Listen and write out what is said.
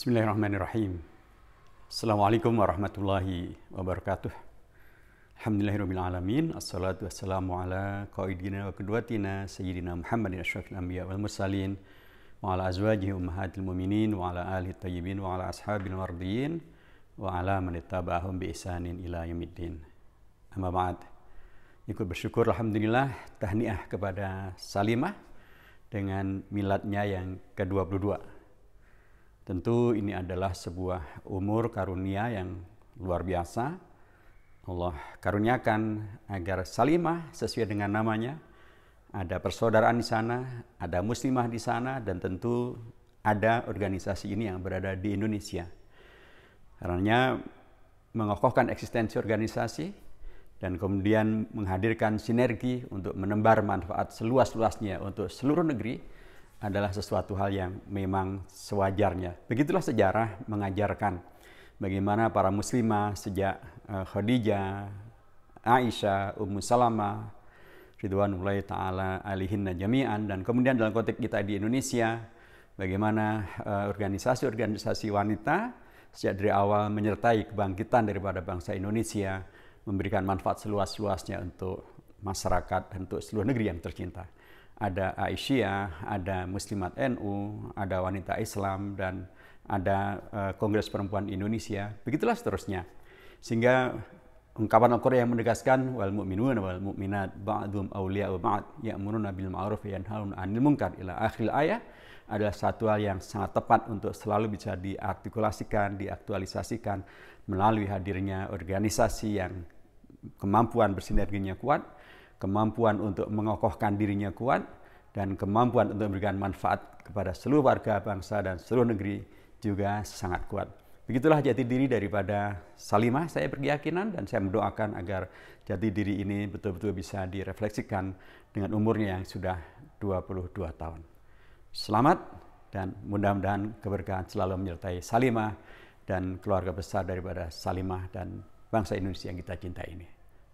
Bismillahirrahmanirrahim. Assalamualaikum warahmatullahi wabarakatuh. Alhamdulillahirrahmanirrahim. Assalatu wassalamu ala qaidina wa kedwatina Sayyidina Muhammadin asyrafil anbiya wal mursalin wa ala azwajihi ummahatil mu'minin wa ala alihi tayyibin wa ala ashabil mardiyin wa ala man ittaba'ahum bi ihsanin ila yaumiddin. Amma ba'd. Ikut bersyukur alhamdulillah tahniah kepada Salimah dengan miladnya yang ke-22. Tentu ini adalah sebuah umur karunia yang luar biasa. Allah karuniakan agar Salimah sesuai dengan namanya. Ada persaudaraan di sana, ada muslimah di sana, dan tentu ada organisasi ini yang berada di Indonesia. Karena mengokohkan eksistensi organisasi dan kemudian menghadirkan sinergi untuk menembar manfaat seluas-luasnya untuk seluruh negeri, adalah sesuatu hal yang memang sewajarnya. Begitulah sejarah mengajarkan bagaimana para muslimah sejak eh, Khadijah, Aisyah, Ummu Salamah, Ridwanullahi ta'ala alihinna jami'an dan kemudian dalam konteks kita di Indonesia bagaimana eh, organisasi-organisasi wanita sejak dari awal menyertai kebangkitan daripada bangsa Indonesia memberikan manfaat seluas-luasnya untuk masyarakat dan untuk seluruh negeri yang tercinta ada Aisyah, ada Muslimat NU, ada Wanita Islam, dan ada eh, Kongres Perempuan Indonesia. Begitulah seterusnya. Sehingga ungkapan Al-Qur'an yang menegaskan wal mu'minun wal mu'minat ba'dhum wa ba'd ya'muruna bil ma'ruf wa yanhauna 'anil munkar ila akhir ayat adalah satu hal yang sangat tepat untuk selalu bisa diartikulasikan, diaktualisasikan melalui hadirnya organisasi yang kemampuan bersinerginya kuat kemampuan untuk mengokohkan dirinya kuat, dan kemampuan untuk memberikan manfaat kepada seluruh warga bangsa dan seluruh negeri juga sangat kuat. Begitulah jati diri daripada Salimah, saya berkeyakinan dan saya mendoakan agar jati diri ini betul-betul bisa direfleksikan dengan umurnya yang sudah 22 tahun. Selamat dan mudah-mudahan keberkahan selalu menyertai Salimah dan keluarga besar daripada Salimah dan bangsa Indonesia yang kita cintai ini.